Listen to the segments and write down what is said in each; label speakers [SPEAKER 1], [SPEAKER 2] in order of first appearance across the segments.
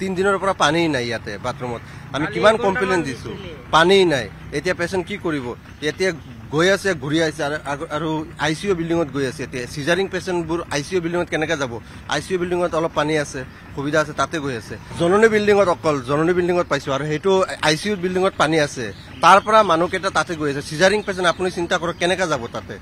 [SPEAKER 1] তিনিদিনৰ পৰা পানী নাই ইয়াতে বাথৰুমত আমি কিমান কমপ্লেইন দিছোঁ পানী নাই এতিয়া পেচেণ্ট কি কৰিব এতিয়া গৈ আছে ঘূৰি আহিছে আৰু আই চি ইউ বিল্ডিঙত গৈ আছে এতিয়া চিজাৰিং পেচেণ্টবোৰ আই চি ইউ বিল্ডিঙত কেনেকৈ যাব আই চি ইউ বিল্ডিঙত অলপ পানী আছে সুবিধা আছে তাতে গৈ আছে জননী বিল্ডিঙত অকল জননী বিল্ডিঙত পাইছোঁ আৰু সেইটো আই চি ইউ বিল্ডিঙত পানী আছে তাৰ পৰা মানুহকেইটা তাতে গৈ আছে চিজাৰিং পেচেণ্ট আপুনি চিন্তা কৰক কেনেকৈ যাব তাতে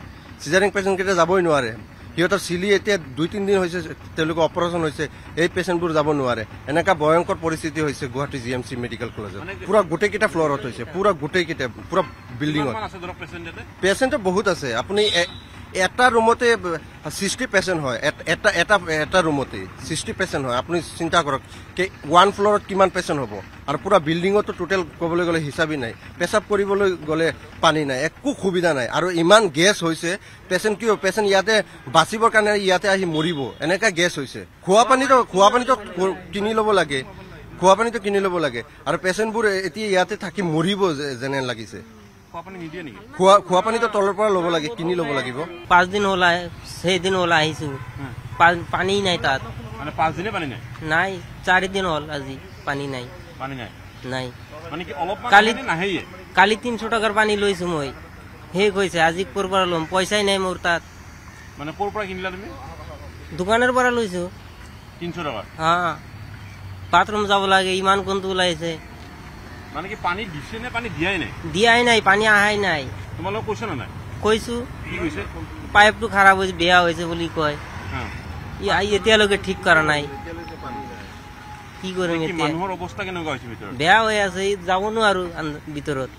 [SPEAKER 1] চিজাৰিং পেচেণ্টকেইটা যাবই নোৱাৰে সিহঁতৰ চিলি এতিয়া দুই তিনিদিন হৈছে তেওঁলোকে অপাৰেশ্যন হৈছে এই পেচেণ্টবোৰ যাব নোৱাৰে এনেকুৱা ভয়ংকৰ পৰিস্থিতি হৈছে Guwahati G M C medical কলেজত পুৰা গোটেইকেইটা ফ্লৰত হৈছে পুৰা গোটেইকেইটা পুৰা বিল্ডিঙত পেচেণ্টৰ বহুত আছে আপুনি এটা ৰুমতে ছিক্সটি পেচেণ্ট হয় এটা এটা এটা ৰুমতে ছিক্সটি পেচেণ্ট হয় আপুনি চিন্তা কৰক ওৱান ফ্ল'ৰত কিমান পেচেণ্ট হ'ব আৰু পূৰা বিল্ডিঙতো টোটেল ক'বলৈ গ'লে হিচাপেই নাই পেচাব কৰিবলৈ গ'লে পানী নাই একো সুবিধা নাই আৰু ইমান গেছ হৈছে পেচেণ্ট কি হ'ব পেচেণ্ট ইয়াতে বাচিবৰ কাৰণে ইয়াতে আহি মৰিব এনেকুৱা গেছ হৈছে খোৱা পানীটো খোৱা পানীটো কিনি ল'ব লাগে খোৱা পানীটো কিনি ল'ব লাগে আৰু পেচেণ্টবোৰ এতিয়া ইয়াতে থাকি মৰিব যেনে লাগিছে খোৱা পানীটো তলৰ পৰা ল'ব লাগে কিনি ল'ব লাগিব পাঁচদিন হ'ল সেইদিন
[SPEAKER 2] হ'ল আহিছো পানী নাই তাত নাই চাৰিদিন হ'ল আজি পানী নাই নাই কালি কালি তিনিশ টকাৰ পানী লৈছো মই শেষ হৈছে আজি ক'ৰ পৰা ল'ম পইচাই নাই মোৰ তাত দোকানৰ পৰা লৈছো তিনিশ বাথৰুম যাব লাগে ইমান কোনটো ওলাইছে
[SPEAKER 1] মানে কি পানী দিছে নে পানী দিয়াই নাই
[SPEAKER 2] দিয়াই নাই পানী আহাই নাই তোমালোক কৈছ নে নাই কৈছো কি কৈছে পাইপটো খারাপ হৈছে বেয়া হৈছে বুলি কয় ই আই এতিয়া লগে ঠিক কৰা নাই কি কৰিম এতিয়া মানুহৰ অৱস্থা কেনেকুৱা হৈছে ভিতৰত বেয়া হৈ আছে যাব নোৱাৰো ভিতৰত